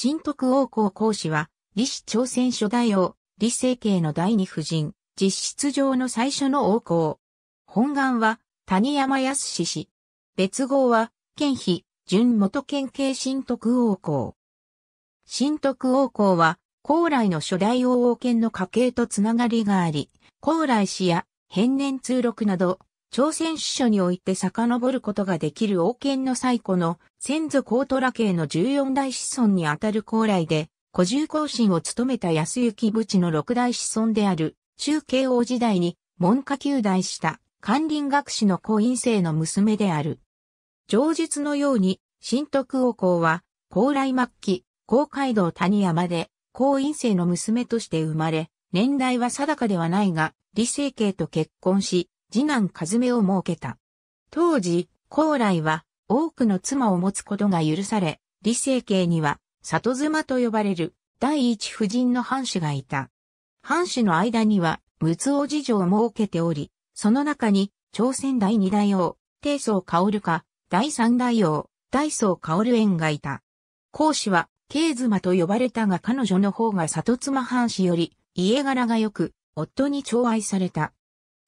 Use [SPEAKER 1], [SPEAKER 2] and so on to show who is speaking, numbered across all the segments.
[SPEAKER 1] 新徳王侯公子は、李氏朝鮮初代王、李成慶の第二夫人、実質上の最初の王侯。本願は、谷山康氏氏。別号は、県妃、準元県警新徳王侯。新徳王侯は、高麗の初代王王権の家系とつながりがあり、高麗氏や、変年通録など、朝鮮首書において遡ることができる王権の最古の先祖ト虎系の14代子孫にあたる高麗で、古住行進を務めた安行武士の6代子孫である、中慶王時代に文下九代した官林学士の後院生の娘である。上述のように、新徳王公は、高麗末期、高街道谷山で、後院生の娘として生まれ、年代は定かではないが、李成慶と結婚し、次男和目を設けた。当時、高麗は多くの妻を持つことが許され、理性系には里妻と呼ばれる第一夫人の藩主がいた。藩主の間には陸奥事情を設けており、その中に朝鮮第二大王、帝宗薫か、第三大王、大宗薫縁がいた。孔子は、慶妻と呼ばれたが彼女の方が里妻藩士より、家柄が良く、夫に寵愛された。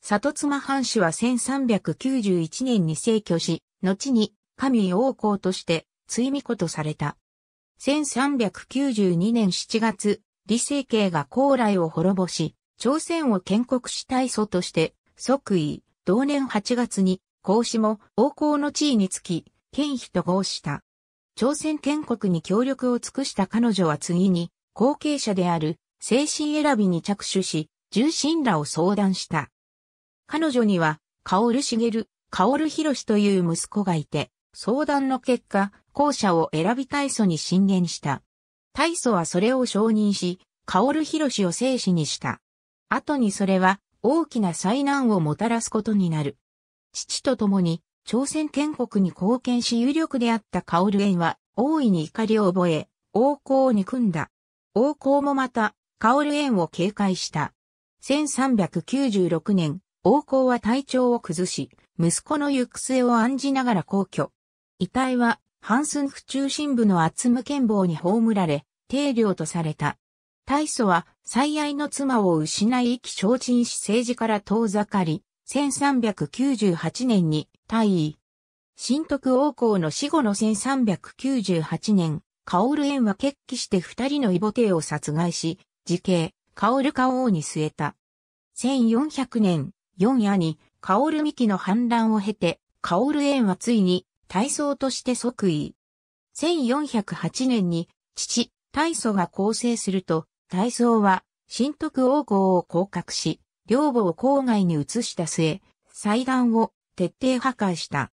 [SPEAKER 1] 里妻藩主は1391年に逝去し、後に神王公として追巫子とされた。1392年7月、李成慶が高麗を滅ぼし、朝鮮を建国したい祖として即位、同年8月に孔子も王公の地位につき、権威と合した。朝鮮建国に協力を尽くした彼女は次に、後継者である、精神選びに着手し、重臣らを相談した。彼女には、カカオオル・ル、シゲル・ヒロシという息子がいて、相談の結果、後者を選び大祖に進言した。大祖はそれを承認し、カオル・ヒロシを生死にした。後にそれは、大きな災難をもたらすことになる。父と共に、朝鮮建国に貢献し有力であったカオル・エンは、大いに怒りを覚え、王侯を憎んだ。王侯もまた、カオル・エンを警戒した。1396年、王侯は体調を崩し、息子の行く末を案じながら皇居。遺体は、ハンスン府中心部の厚無剣房に葬られ、定領とされた。大祖は、最愛の妻を失い意気消沈し政治から遠ざかり、1398年に退位。新徳王侯の死後の1398年、カオル園は決起して二人の異母帝を殺害し、時刑、カオルカ王に据えた。1400年、4夜に、薫幹の反乱を経て、薫ンはついに、大僧として即位。1408年に、父、大祖が構成すると、大僧は、新徳王侯を降格し、領母を郊外に移した末、祭壇を徹底破壊した。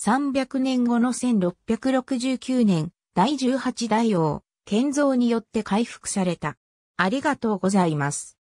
[SPEAKER 1] 300年後の1669年、第18代王、建造によって回復された。ありがとうございます。